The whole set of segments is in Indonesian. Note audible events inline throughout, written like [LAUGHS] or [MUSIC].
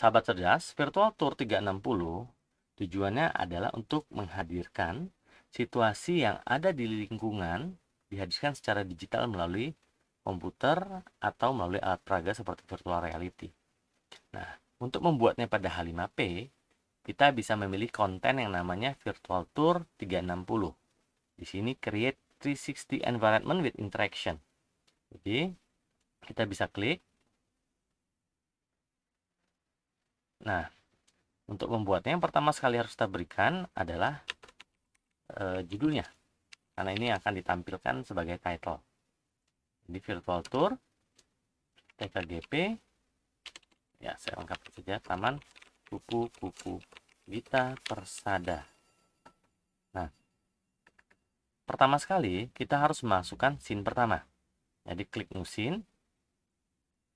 Sahabat Cerdas, Virtual Tour 360 tujuannya adalah untuk menghadirkan situasi yang ada di lingkungan dihadirkan secara digital melalui komputer atau melalui alat peraga seperti virtual reality. Nah, untuk membuatnya pada H5P, kita bisa memilih konten yang namanya Virtual Tour 360. Di sini create 360 environment with interaction. Jadi, kita bisa klik Nah, untuk membuatnya yang pertama sekali harus kita berikan adalah e, judulnya. Karena ini akan ditampilkan sebagai title. Jadi virtual tour TKGP ya saya lengkap saja taman kupu-kupu Gita Persada. Nah, pertama sekali kita harus masukkan scene pertama. Jadi klik new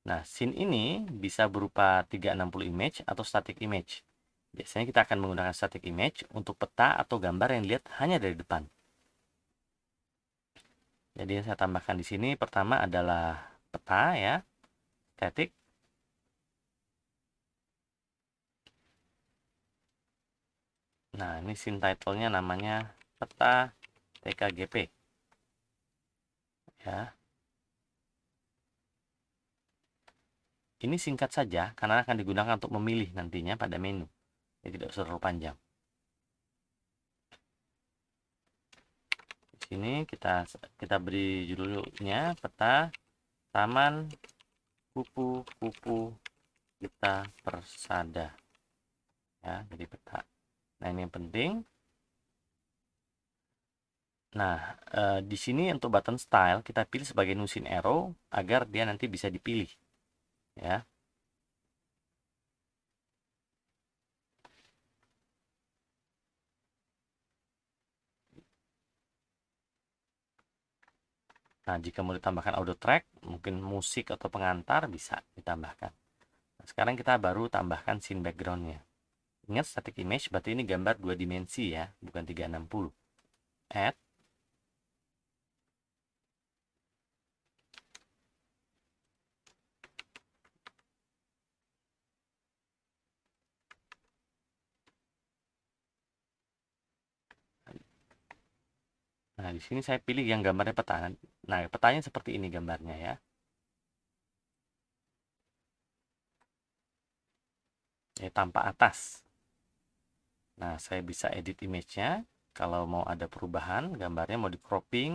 Nah, scene ini bisa berupa 360 image atau static image. Biasanya kita akan menggunakan static image untuk peta atau gambar yang dilihat hanya dari depan. Jadi yang saya tambahkan di sini pertama adalah peta ya, static. Nah, ini scene title-nya namanya peta TKGP. Ya, Ini singkat saja karena akan digunakan untuk memilih nantinya pada menu. Ini tidak usah terlalu panjang. Di sini kita kita beri judulnya peta Taman Kupu-kupu kita persada. Ya, jadi peta. Nah, ini yang penting. Nah, eh, di sini untuk button style kita pilih sebagai nusin arrow agar dia nanti bisa dipilih ya Nah, jika mau ditambahkan audio track, mungkin musik atau pengantar bisa ditambahkan. Nah, sekarang kita baru tambahkan scene backgroundnya. Ingat static image berarti ini gambar dua dimensi ya, bukan 360. Add Nah, di sini saya pilih yang gambarnya peta. Nah, petanya seperti ini gambarnya ya. Ya, eh, tanpa atas. Nah, saya bisa edit image-nya. Kalau mau ada perubahan, gambarnya mau di cropping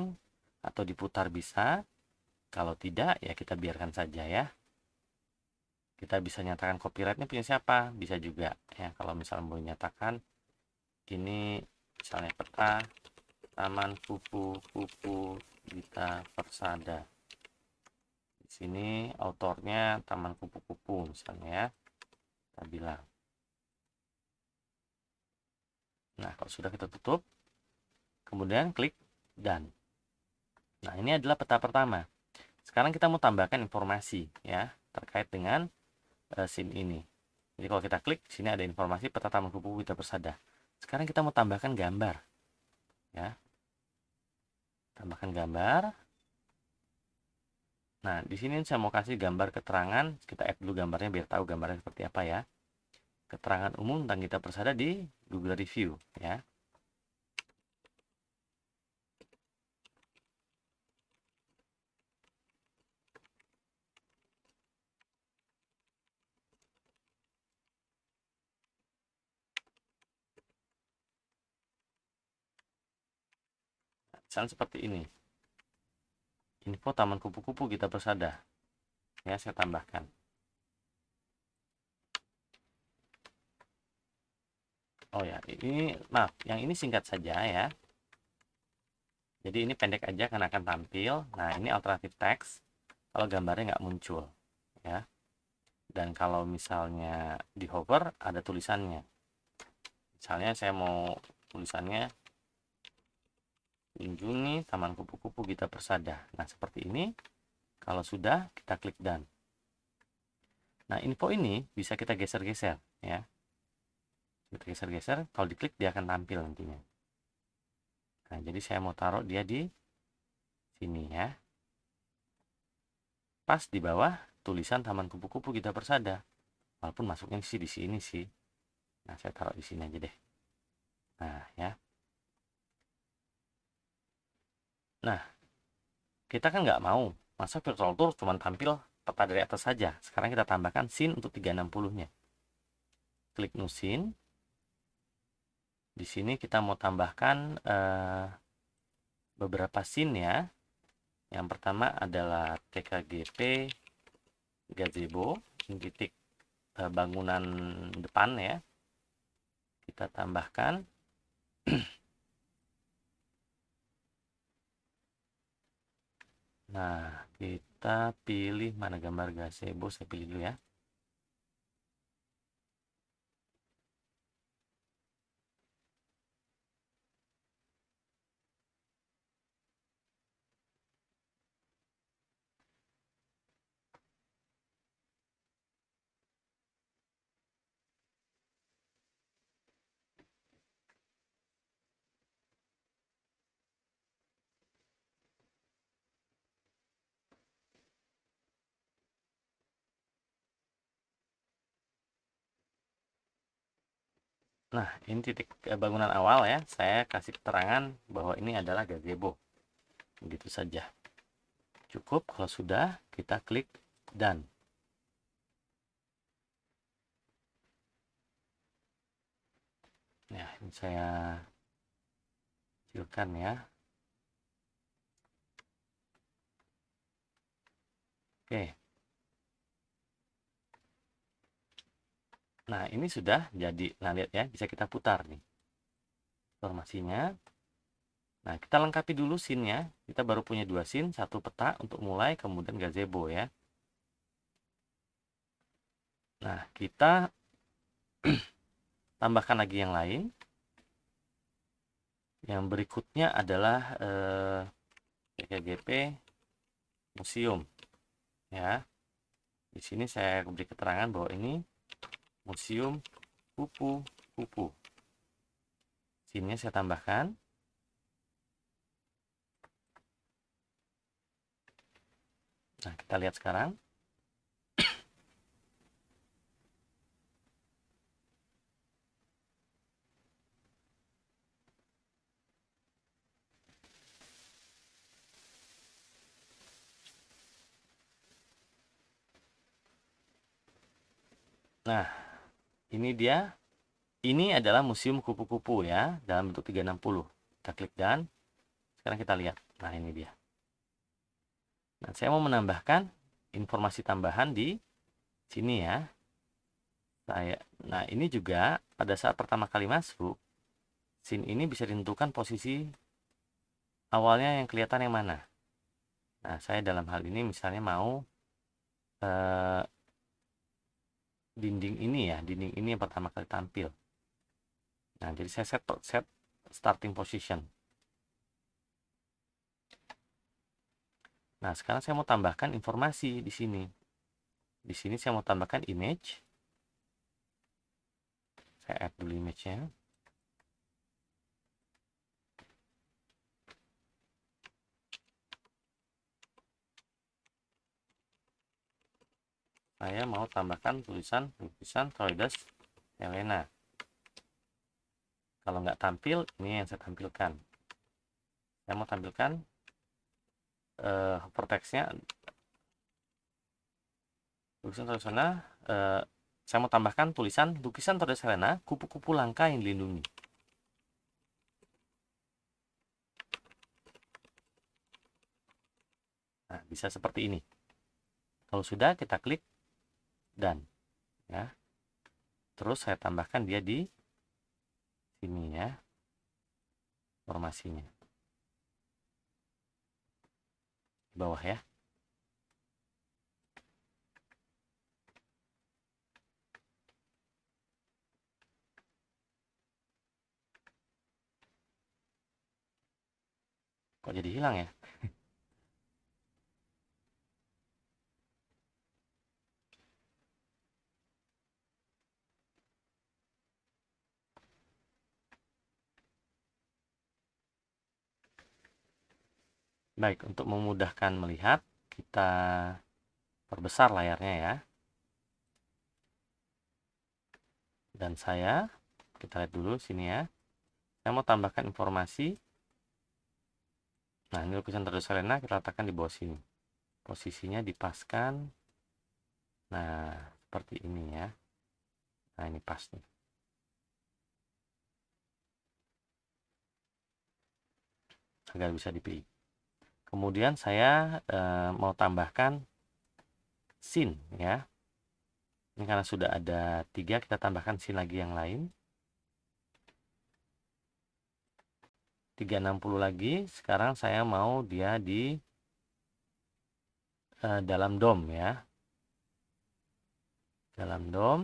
atau diputar bisa. Kalau tidak, ya kita biarkan saja ya. Kita bisa nyatakan copyright-nya punya siapa, bisa juga ya. Kalau misalnya mau nyatakan ini misalnya peta Taman Kupu-kupu Gita Persada. Di sini autornya Taman Kupu-kupu misalnya ya. Kita bilang. Nah, kalau sudah kita tutup, kemudian klik dan. Nah, ini adalah peta pertama. Sekarang kita mau tambahkan informasi ya terkait dengan e, scene ini. Jadi kalau kita klik, sini ada informasi peta taman kupu kupu kita persada. Sekarang kita mau tambahkan gambar ya tambahkan gambar nah di sini saya mau kasih gambar keterangan kita add dulu gambarnya biar tahu gambarnya seperti apa ya keterangan umum tentang kita persada di Google Review ya misalnya seperti ini info taman kupu-kupu kita persada ya saya tambahkan oh ya ini maaf yang ini singkat saja ya jadi ini pendek aja karena akan tampil nah ini alternatif teks kalau gambarnya nggak muncul ya dan kalau misalnya di hover ada tulisannya misalnya saya mau tulisannya kunjungi taman kupu-kupu Gita Persada. Nah, seperti ini. Kalau sudah, kita klik dan. Nah, info ini bisa kita geser-geser ya. Kita geser-geser, kalau diklik dia akan tampil nantinya. Nah, jadi saya mau taruh dia di sini ya. Pas di bawah tulisan Taman Kupu-kupu Gita Persada. Walaupun masuknya sih di sini sih. Nah, saya taruh di sini aja deh. Nah, ya. Nah, kita kan nggak mau. Masa virtual tour cuma tampil peta dari atas saja. Sekarang kita tambahkan scene untuk 360-nya. Klik new scene. Di sini kita mau tambahkan uh, beberapa scene ya. Yang pertama adalah TKGP gazebo, titik eh, bangunan depan ya. Kita tambahkan [CLEARS THROAT] Nah, kita pilih mana gambar gazebo, saya pilih dulu ya. Nah, ini titik eh, bangunan awal ya. Saya kasih keterangan bahwa ini adalah gazebo. Begitu saja. Cukup kalau sudah kita klik done. Ya, ini saya kecilkan ya. Oke. Nah, ini sudah jadi. Nah, lihat ya, bisa kita putar nih informasinya Nah, kita lengkapi dulu scene-nya. Kita baru punya dua scene, satu peta untuk mulai, kemudian gazebo ya. Nah, kita [CLEARS THROAT] tambahkan lagi yang lain. Yang berikutnya adalah eh, museum. Ya. Di sini saya beri keterangan bahwa ini museum kupu-kupu. Sini saya tambahkan. Nah, kita lihat sekarang. Nah, ini dia ini adalah museum kupu-kupu ya dalam bentuk 360 kita klik dan sekarang kita lihat nah ini dia nah saya mau menambahkan informasi tambahan di sini ya saya nah ini juga pada saat pertama kali masuk scene ini bisa ditentukan posisi awalnya yang kelihatan yang mana nah saya dalam hal ini misalnya mau eh, dinding ini ya dinding ini yang pertama kali tampil nah jadi saya set set starting position nah sekarang saya mau tambahkan informasi di sini di sini saya mau tambahkan image saya add dulu image-nya saya mau tambahkan tulisan lukisan Troides Helena kalau nggak tampil ini yang saya tampilkan saya mau tampilkan uh, Tulisan lukisan Troides Helena uh, saya mau tambahkan tulisan lukisan Troides Helena kupu-kupu langka yang dilindungi Nah, bisa seperti ini. Kalau sudah, kita klik dan ya terus saya tambahkan dia di sini ya formasinya di bawah ya kok jadi hilang ya Baik, untuk memudahkan melihat, kita perbesar layarnya ya. Dan saya, kita lihat dulu sini ya. Saya mau tambahkan informasi. Nah, ini lukisan Trado Selena kita letakkan di bawah sini. Posisinya dipaskan. Nah, seperti ini ya. Nah, ini pas nih. Agar bisa dipilih. Kemudian saya e, mau tambahkan sin ya. Ini karena sudah ada tiga, kita tambahkan sin lagi yang lain. 360 lagi. Sekarang saya mau dia di e, dalam dom ya. Dalam dom.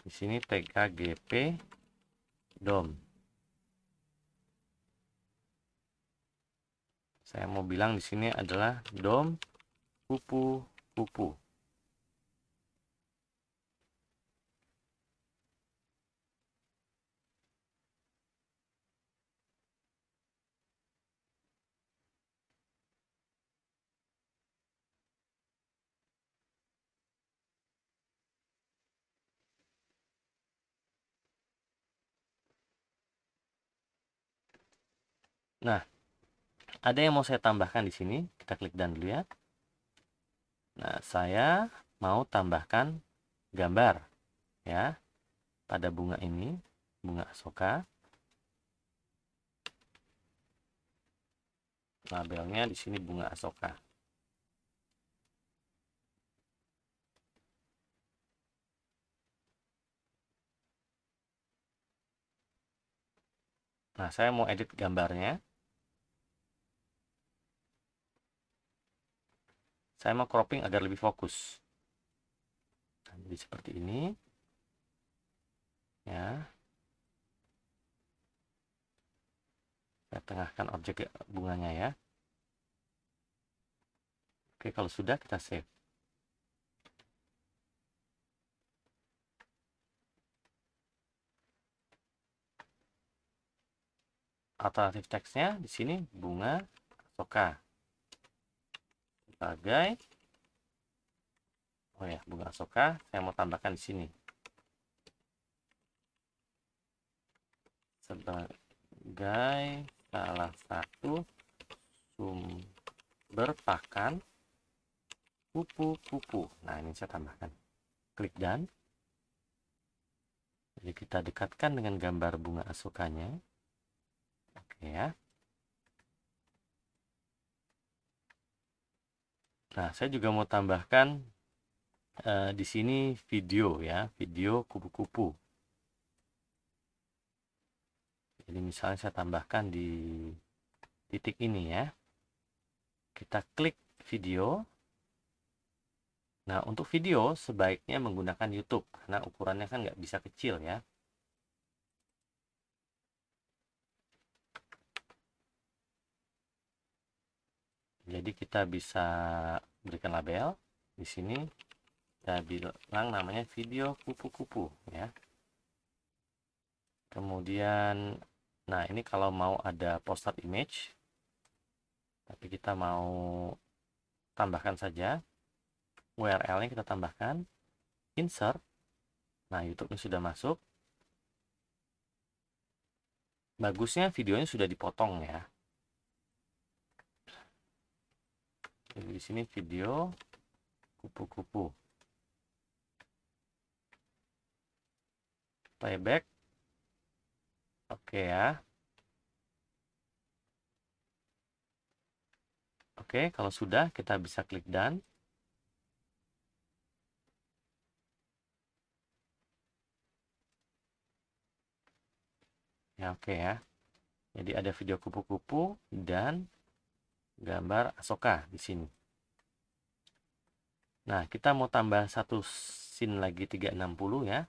Di sini TKGP dom. saya mau bilang di sini adalah dom pupu pupu Nah, ada yang mau saya tambahkan di sini kita klik dan dulu ya nah saya mau tambahkan gambar ya pada bunga ini bunga asoka labelnya di sini bunga asoka Nah, saya mau edit gambarnya. saya mau cropping agar lebih fokus nah, jadi seperti ini ya saya tengahkan objek bunganya ya oke kalau sudah kita save alternatif teksnya di sini bunga asoka sebagai oh ya bunga asoka saya mau tambahkan di sini sebagai salah satu sumber pakan kupu-kupu. Nah, ini saya tambahkan. Klik dan. Jadi kita dekatkan dengan gambar bunga asokanya. Oke ya. Nah, saya juga mau tambahkan uh, di sini video ya, video kupu-kupu. Jadi misalnya saya tambahkan di titik ini ya. Kita klik video. Nah, untuk video sebaiknya menggunakan YouTube karena ukurannya kan nggak bisa kecil ya. jadi kita bisa berikan label di sini kita bilang namanya video kupu-kupu ya kemudian nah ini kalau mau ada poster image tapi kita mau tambahkan saja url yang kita tambahkan insert nah youtube ini sudah masuk bagusnya videonya sudah dipotong ya Jadi di sini video kupu-kupu. Playback. Oke ya. Oke, kalau sudah kita bisa klik done. Ya, oke ya. Jadi ada video kupu-kupu dan gambar Asoka di sini. Nah, kita mau tambah satu scene lagi 360 ya.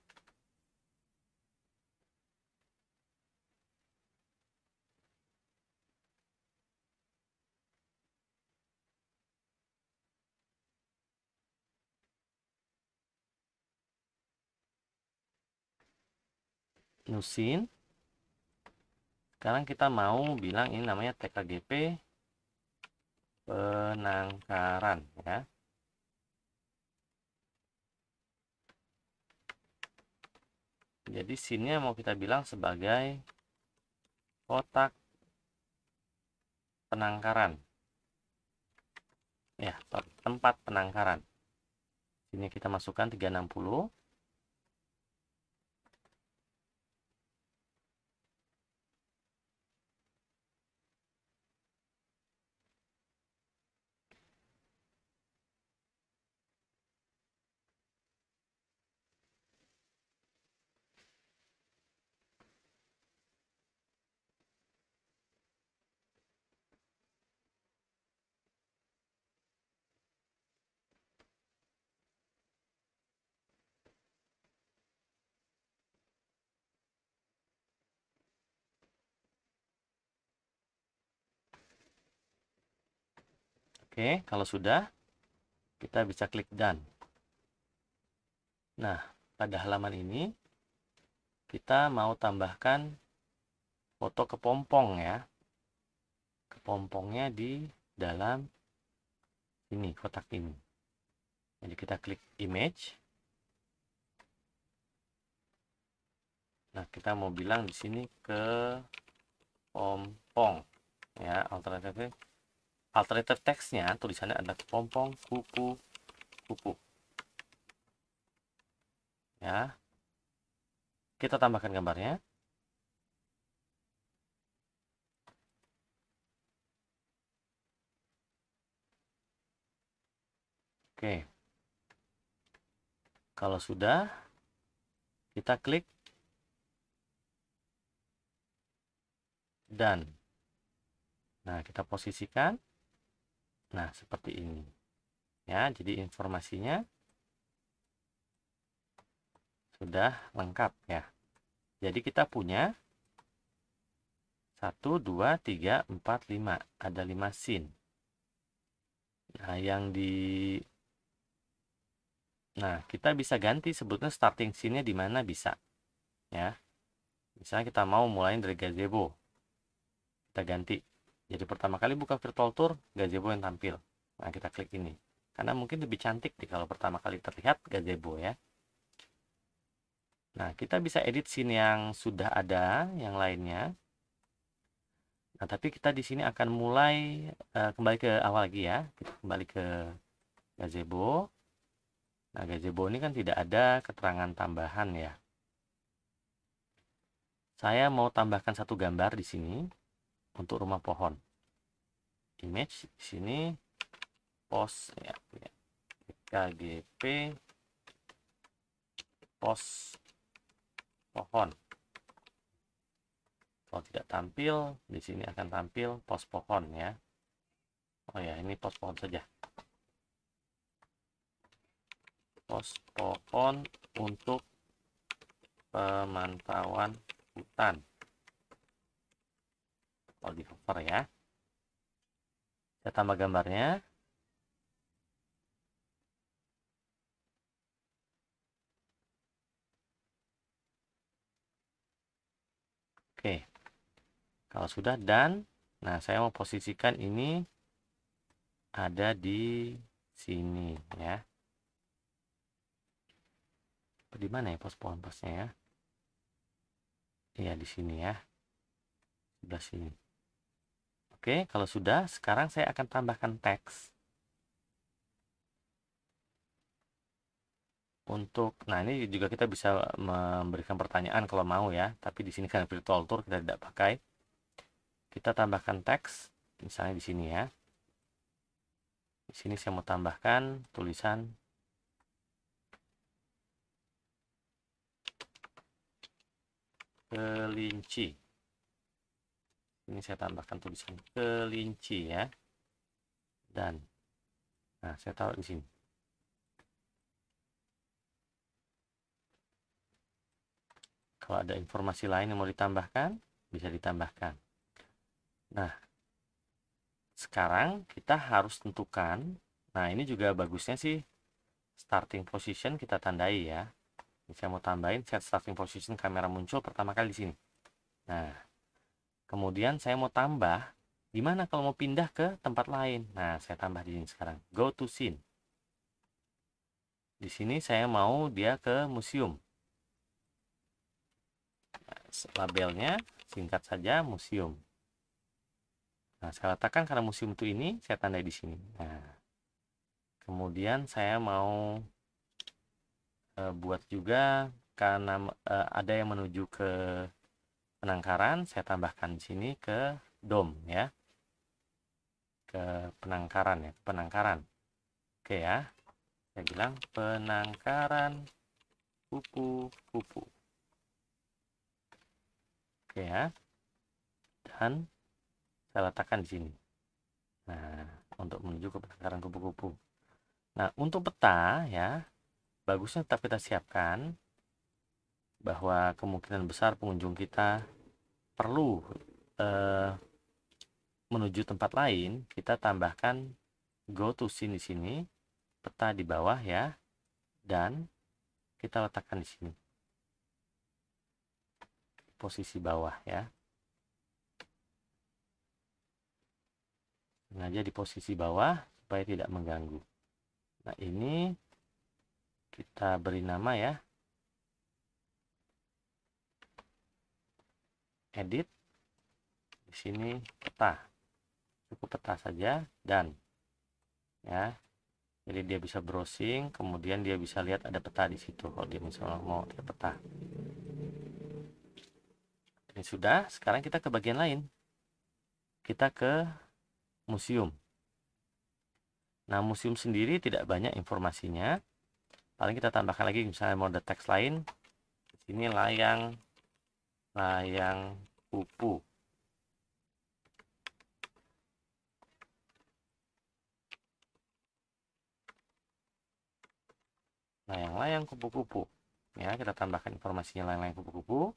Nusin. Sekarang kita mau bilang ini namanya TKGP penangkaran ya jadi sini mau kita bilang sebagai kotak penangkaran ya tempat penangkaran ini kita masukkan 360 Oke, kalau sudah, kita bisa klik done. Nah, pada halaman ini, kita mau tambahkan foto kepompong ya. Kepompongnya di dalam ini, kotak ini. Jadi kita klik image. Nah, kita mau bilang di sini ke pompong ya, alternatifnya alternative teksnya tulisannya adalah kepompong kupu kupu ya kita tambahkan gambarnya oke kalau sudah kita klik dan nah kita posisikan Nah, seperti ini. Ya, jadi informasinya sudah lengkap ya. Jadi kita punya 1, 2, 3, 4, 5. Ada 5 sin. Nah, yang di... Nah, kita bisa ganti sebutnya starting scene-nya di mana bisa. Ya. Misalnya kita mau mulai dari gazebo. Kita ganti jadi pertama kali buka virtual tour, gazebo yang tampil. Nah, kita klik ini. Karena mungkin lebih cantik nih kalau pertama kali terlihat gazebo ya. Nah, kita bisa edit scene yang sudah ada, yang lainnya. Nah, tapi kita di sini akan mulai uh, kembali ke awal lagi ya. Kita kembali ke gazebo. Nah, gazebo ini kan tidak ada keterangan tambahan ya. Saya mau tambahkan satu gambar di sini untuk rumah pohon image di sini pos ya, ya KGP pos pohon kalau tidak tampil di sini akan tampil pos pohon ya oh ya ini pos pohon saja pos pohon untuk pemantauan hutan kalau di hover ya saya tambah gambarnya oke kalau sudah dan nah saya mau posisikan ini ada di sini ya di mana ya pos pohon posnya ya iya di sini ya sebelah sini Oke, kalau sudah, sekarang saya akan tambahkan teks. Untuk, nah ini juga kita bisa memberikan pertanyaan kalau mau ya, tapi di sini karena virtual tour kita tidak pakai. Kita tambahkan teks, misalnya di sini ya. Di sini saya mau tambahkan tulisan kelinci ini saya tambahkan tulisan kelinci ya dan nah saya taruh di sini kalau ada informasi lain yang mau ditambahkan bisa ditambahkan nah sekarang kita harus tentukan nah ini juga bagusnya sih starting position kita tandai ya ini saya mau tambahin set starting position kamera muncul pertama kali di sini nah Kemudian saya mau tambah, gimana kalau mau pindah ke tempat lain? Nah, saya tambah di sini sekarang. Go to scene. Di sini saya mau dia ke museum. Labelnya singkat saja museum. Nah, saya letakkan karena museum itu ini, saya tandai di sini. Nah, kemudian saya mau uh, buat juga karena uh, ada yang menuju ke penangkaran saya tambahkan di sini ke dom ya ke penangkaran ya penangkaran oke ya saya bilang penangkaran kupu-kupu oke ya dan saya letakkan di sini nah untuk menuju ke penangkaran kupu-kupu nah untuk peta ya bagusnya tetap kita siapkan bahwa kemungkinan besar pengunjung kita perlu eh, menuju tempat lain, kita tambahkan go to sini sini, peta di bawah ya, dan kita letakkan di sini. Posisi bawah ya. Sengaja di posisi bawah supaya tidak mengganggu. Nah ini kita beri nama ya, edit di sini peta cukup peta saja dan ya jadi dia bisa browsing kemudian dia bisa lihat ada peta di situ kalau dia misalnya mau lihat peta ini sudah sekarang kita ke bagian lain kita ke museum nah museum sendiri tidak banyak informasinya paling kita tambahkan lagi misalnya mode teks lain di sini layang layang nah, kupu layang-layang nah, kupu-kupu ya kita tambahkan informasinya layang-layang kupu-kupu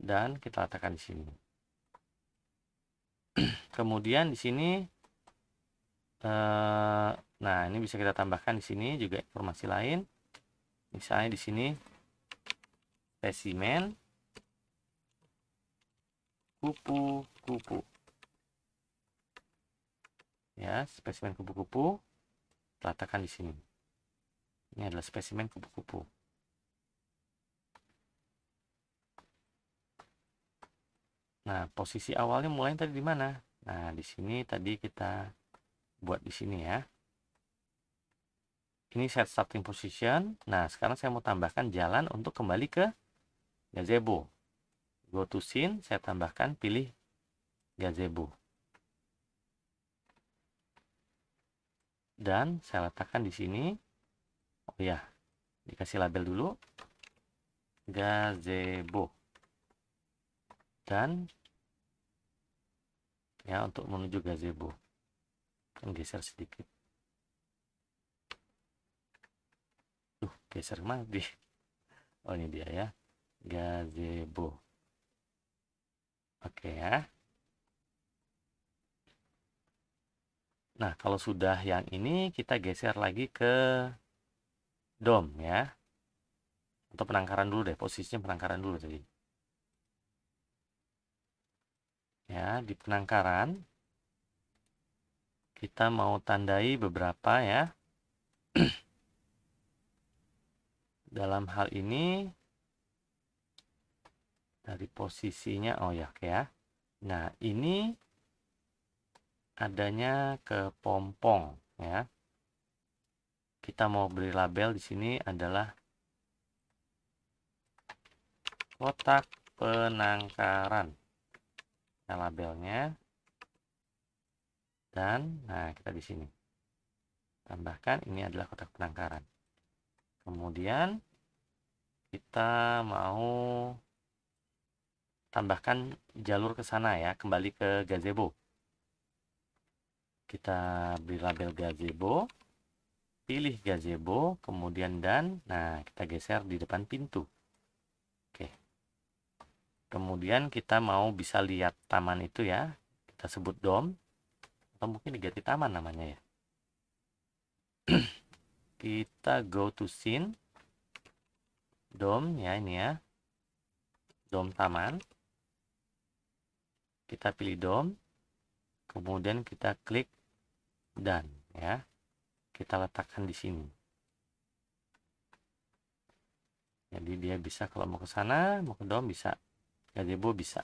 dan kita letakkan di sini [CLEARS THROAT] kemudian di sini eh, nah ini bisa kita tambahkan di sini juga informasi lain misalnya di sini spesimen kupu-kupu ya spesimen kupu-kupu letakkan di sini ini adalah spesimen kupu-kupu nah posisi awalnya mulai tadi di mana nah di sini tadi kita buat di sini ya ini set starting position nah sekarang saya mau tambahkan jalan untuk kembali ke gazebo. Go to scene, saya tambahkan pilih gazebo. Dan saya letakkan di sini. Oh ya, dikasih label dulu. Gazebo. Dan ya untuk menuju gazebo. Kan geser sedikit. Duh, geser di [LAUGHS] Oh ini dia ya gazebo ya, ya, oke ya nah kalau sudah yang ini kita geser lagi ke dom ya atau penangkaran dulu deh posisinya penangkaran dulu tadi ya di penangkaran kita mau tandai beberapa ya [CLEARS THROAT] dalam hal ini dari posisinya oh ya ya nah ini adanya ke pompong ya kita mau beri label di sini adalah kotak penangkaran nah, labelnya dan nah kita di sini tambahkan ini adalah kotak penangkaran kemudian kita mau tambahkan jalur ke sana ya kembali ke gazebo kita beri label gazebo pilih gazebo kemudian dan nah kita geser di depan pintu oke kemudian kita mau bisa lihat taman itu ya kita sebut dom atau mungkin diganti taman namanya ya [CLEARS THROAT] kita go to scene dom ya ini ya dom taman kita pilih DOM kemudian kita klik dan ya kita letakkan di sini jadi dia bisa kalau mau ke sana mau ke DOM bisa gazebo bisa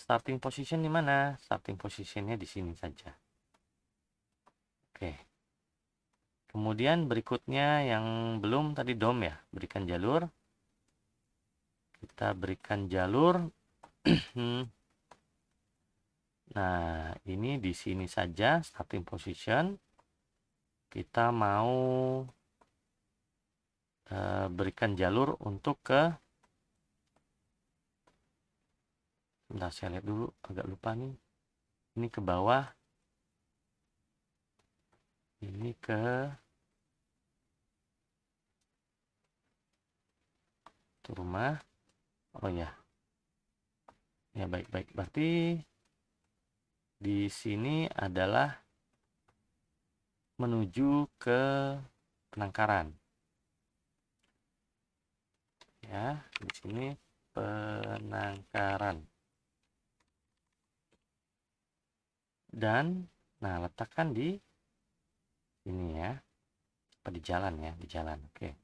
starting position di mana starting positionnya di sini saja oke kemudian berikutnya yang belum tadi DOM ya berikan jalur kita berikan jalur [CLEARS THROAT] hmm. Nah, ini di sini saja starting position. Kita mau uh, berikan jalur untuk ke Bentar, saya lihat dulu, agak lupa nih. Ini ke bawah. Ini ke rumah. Oh ya. Ya baik-baik. Berarti di sini adalah menuju ke penangkaran. Ya, di sini penangkaran. Dan nah letakkan di ini ya. Apa di jalan ya, di jalan. Oke.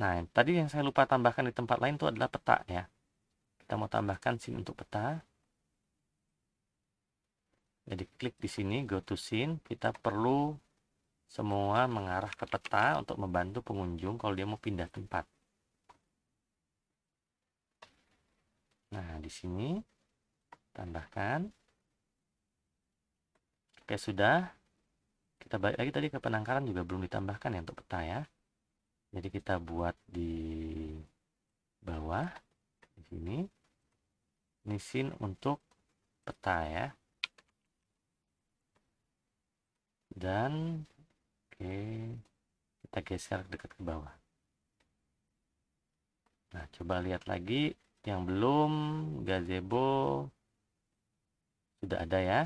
Nah, tadi yang saya lupa tambahkan di tempat lain itu adalah peta ya. Kita mau tambahkan sini untuk peta jadi klik di sini go to scene kita perlu semua mengarah ke peta untuk membantu pengunjung kalau dia mau pindah tempat nah di sini tambahkan oke sudah kita balik lagi tadi ke penangkaran juga belum ditambahkan ya untuk peta ya jadi kita buat di bawah di sini ini scene untuk peta ya dan oke okay, kita geser dekat ke bawah nah coba lihat lagi yang belum gazebo sudah ada ya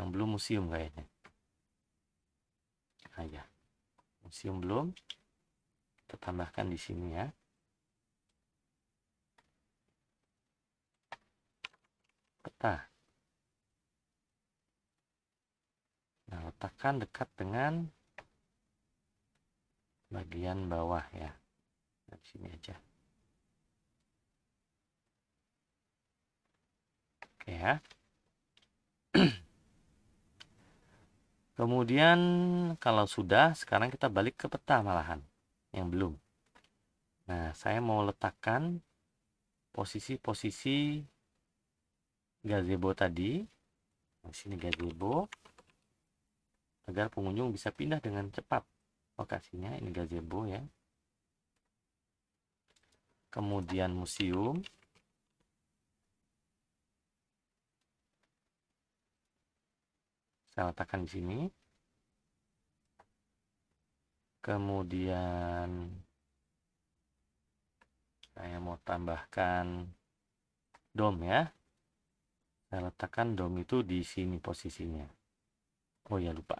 yang belum museum kayaknya nah ya museum belum kita tambahkan di sini ya peta Nah, letakkan dekat dengan bagian bawah ya. Nah, di sini aja. Oke ya. [CLEARS THROAT] Kemudian kalau sudah, sekarang kita balik ke peta malahan yang belum. Nah, saya mau letakkan posisi-posisi gazebo tadi. Nah, di sini gazebo agar pengunjung bisa pindah dengan cepat lokasinya ini gazebo ya kemudian museum saya letakkan di sini kemudian saya mau tambahkan dom ya saya letakkan dom itu di sini posisinya oh ya lupa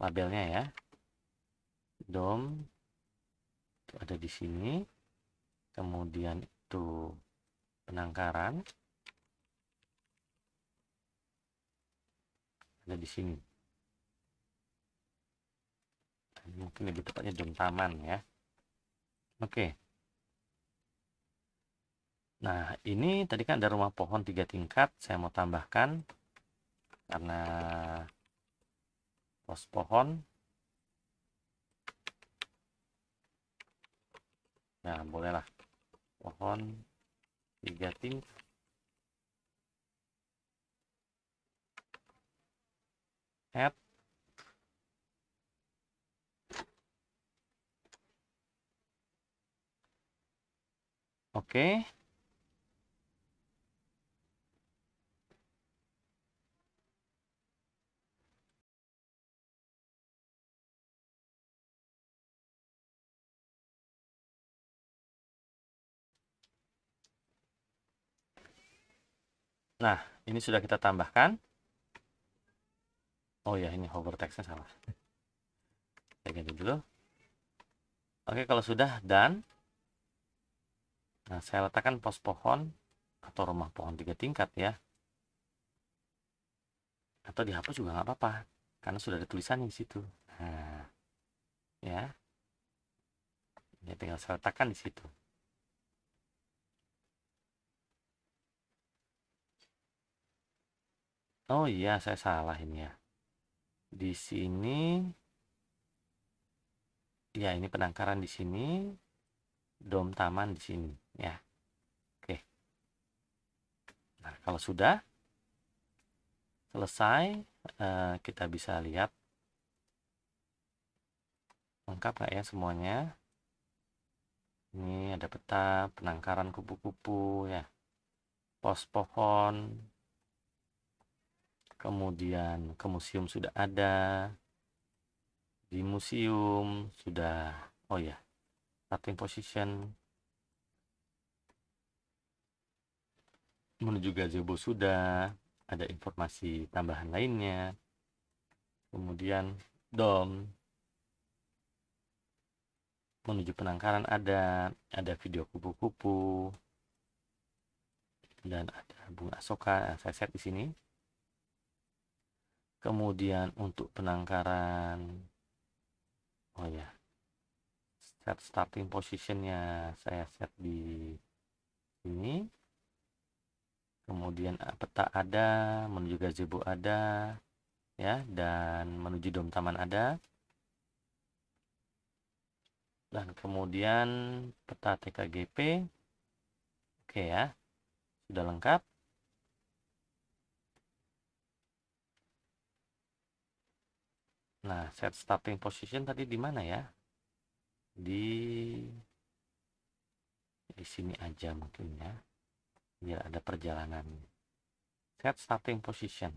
labelnya ya dom itu ada di sini kemudian itu penangkaran ada di sini mungkin lebih tepatnya dom taman ya oke nah ini tadi kan ada rumah pohon tiga tingkat saya mau tambahkan karena pos pohon nah bolehlah pohon tiga ting head oke okay. Nah, ini sudah kita tambahkan. Oh ya, ini hover textnya salah. Saya ganti dulu. Oke, kalau sudah dan nah saya letakkan pos pohon atau rumah pohon tiga tingkat ya. Atau dihapus juga nggak apa-apa karena sudah ada tulisannya di situ. Nah, ya. Ini tinggal saya letakkan di situ. Oh iya, saya salah ini ya. Di sini, ya ini penangkaran di sini, dom taman di sini ya. Oke. Nah kalau sudah selesai, eh, kita bisa lihat lengkap nggak ya semuanya. Ini ada peta penangkaran kupu-kupu ya, pos pohon, kemudian ke museum sudah ada di museum sudah oh ya starting position menuju gazebo sudah ada informasi tambahan lainnya kemudian dom menuju penangkaran ada ada video kupu-kupu dan ada bunga asoka saya set di sini kemudian untuk penangkaran oh ya set starting positionnya saya set di ini. kemudian eh, peta ada menuju gazebo ada ya dan menuju dom taman ada dan kemudian peta TKGP oke ya sudah lengkap Nah, set starting position tadi di mana ya? Di di sini aja mungkin ya. Biar ada perjalanan. Set starting position.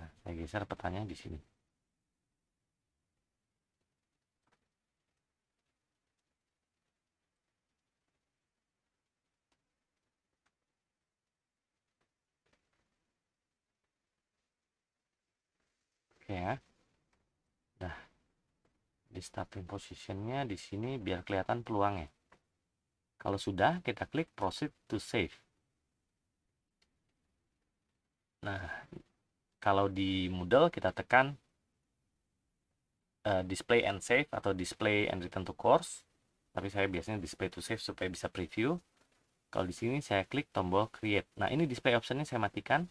Nah, saya geser petanya di sini. ya nah di starting positionnya di sini biar kelihatan peluangnya kalau sudah kita klik proceed to save nah kalau di model kita tekan uh, display and save atau display and return to course tapi saya biasanya display to save supaya bisa preview kalau di sini saya klik tombol create nah ini display option optionnya saya matikan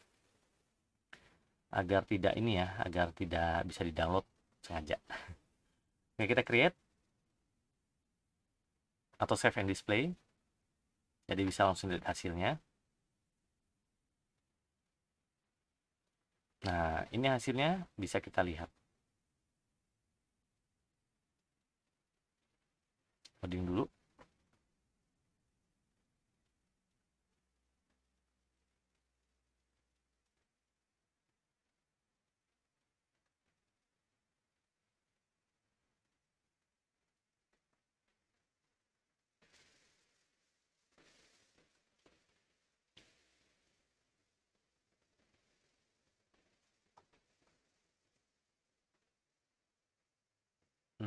agar tidak ini ya agar tidak bisa di download sengaja [LAUGHS] Oke, kita create atau save and display jadi bisa langsung lihat hasilnya nah ini hasilnya bisa kita lihat loading dulu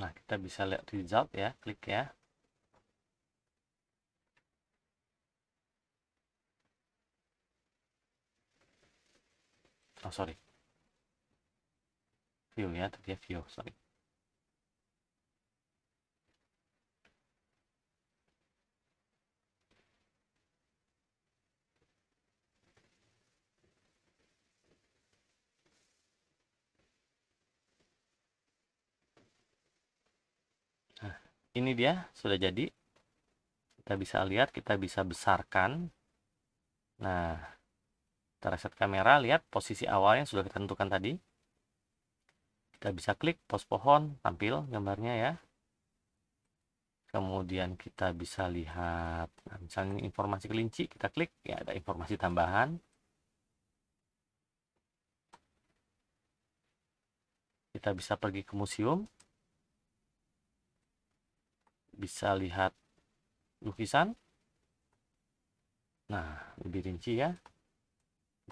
Nah, kita bisa lihat result ya, klik ya. Oh, sorry. View ya, tadi view, sorry. ini dia sudah jadi kita bisa lihat kita bisa besarkan nah kita reset kamera lihat posisi awal yang sudah kita tentukan tadi kita bisa klik pos pohon tampil gambarnya ya kemudian kita bisa lihat nah, misalnya informasi kelinci kita klik ya ada informasi tambahan kita bisa pergi ke museum bisa lihat lukisan. Nah, lebih rinci ya.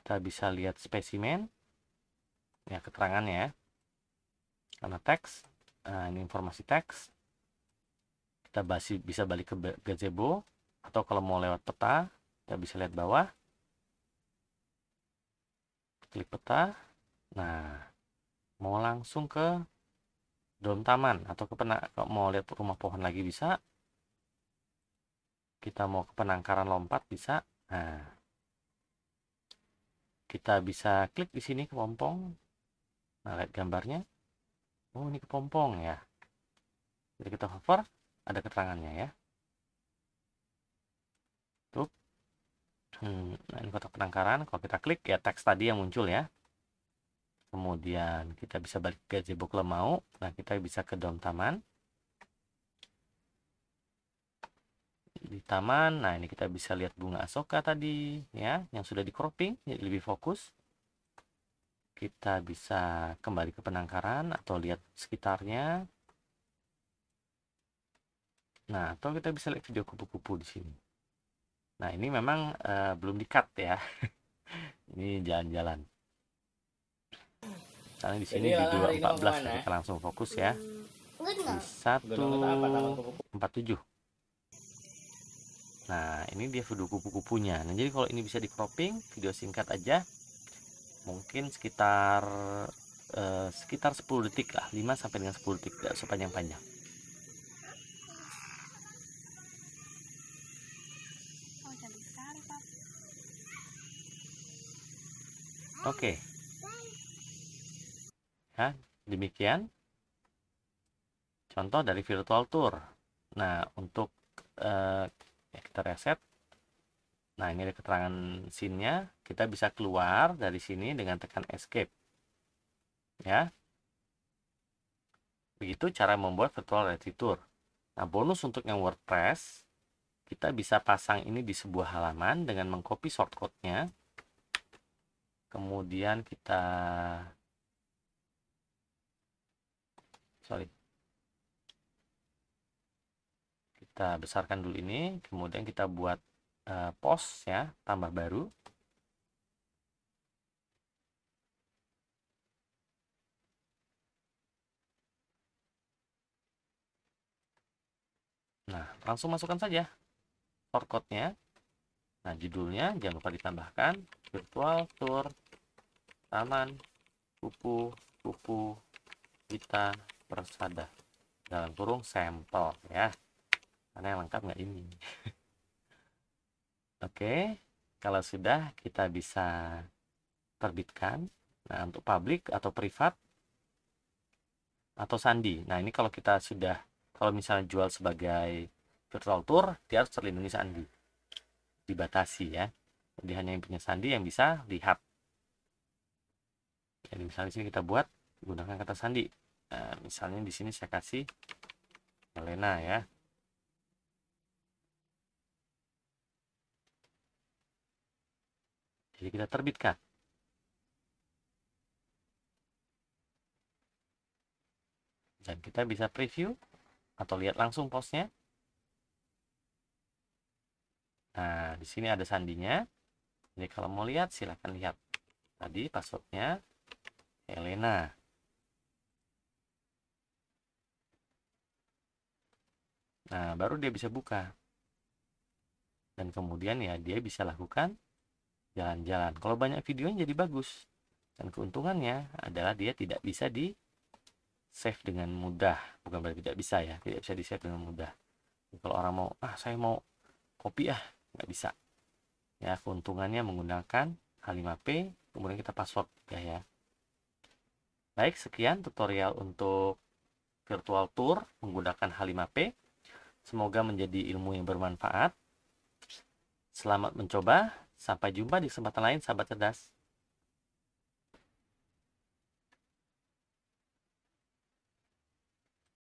Kita bisa lihat spesimen. Ya, keterangannya ya. Karena teks. Nah, ini informasi teks. Kita masih bisa balik ke gazebo. Atau kalau mau lewat peta, kita bisa lihat bawah. Klik peta. Nah, mau langsung ke daun taman atau ke pena mau lihat rumah pohon lagi bisa kita mau ke penangkaran lompat bisa nah kita bisa klik di sini kepompong nah lihat gambarnya oh ini ke pompong ya jadi kita hover ada keterangannya ya tuh hmm, nah ini kotak penangkaran kalau kita klik ya teks tadi yang muncul ya kemudian kita bisa balik ke gazebo kalau mau nah kita bisa ke dalam taman di taman nah ini kita bisa lihat bunga asoka tadi ya yang sudah di cropping jadi lebih fokus kita bisa kembali ke penangkaran atau lihat sekitarnya nah atau kita bisa lihat video kupu-kupu di sini nah ini memang uh, belum cut ya [LAUGHS] ini jalan-jalan misalnya di sini di 214 kita eh. langsung fokus ya di 147 nah ini dia video kupu-kupunya nah jadi kalau ini bisa di cropping video singkat aja mungkin sekitar eh, sekitar sepuluh detik lah lima sampai dengan sepuluh detik tidak sepanjang-panjang oh, Oke, ya demikian contoh dari virtual tour nah untuk eh, ya kita reset nah ini ada keterangan scene-nya kita bisa keluar dari sini dengan tekan escape ya begitu cara membuat virtual reality tour nah bonus untuk yang WordPress kita bisa pasang ini di sebuah halaman dengan mengcopy shortcode-nya kemudian kita sorry kita besarkan dulu ini kemudian kita buat uh, eh, post ya tambah baru nah langsung masukkan saja shortcode-nya nah judulnya jangan lupa ditambahkan virtual tour taman kupu kupu kita harus ada dalam kurung sampel ya karena yang lengkap nggak ini [LAUGHS] oke kalau sudah kita bisa terbitkan nah untuk publik atau privat atau sandi nah ini kalau kita sudah kalau misalnya jual sebagai virtual tour dia harus terlindungi sandi dibatasi ya jadi hanya yang punya sandi yang bisa lihat jadi misalnya sini kita buat gunakan kata sandi Nah, misalnya di sini saya kasih Helena ya. Jadi kita terbitkan. Dan kita bisa preview atau lihat langsung posnya. Nah, di sini ada sandinya. Jadi kalau mau lihat silahkan lihat. Tadi passwordnya Elena. Nah, baru dia bisa buka. Dan kemudian ya dia bisa lakukan jalan-jalan. Kalau banyak videonya jadi bagus. Dan keuntungannya adalah dia tidak bisa di save dengan mudah. Bukan berarti tidak bisa ya, tidak bisa di save dengan mudah. Jadi, kalau orang mau, ah saya mau copy ah, nggak bisa. Ya, keuntungannya menggunakan H5P, kemudian kita password ya ya. Baik, sekian tutorial untuk virtual tour menggunakan H5P. Semoga menjadi ilmu yang bermanfaat. Selamat mencoba. Sampai jumpa di kesempatan lain, sahabat cerdas.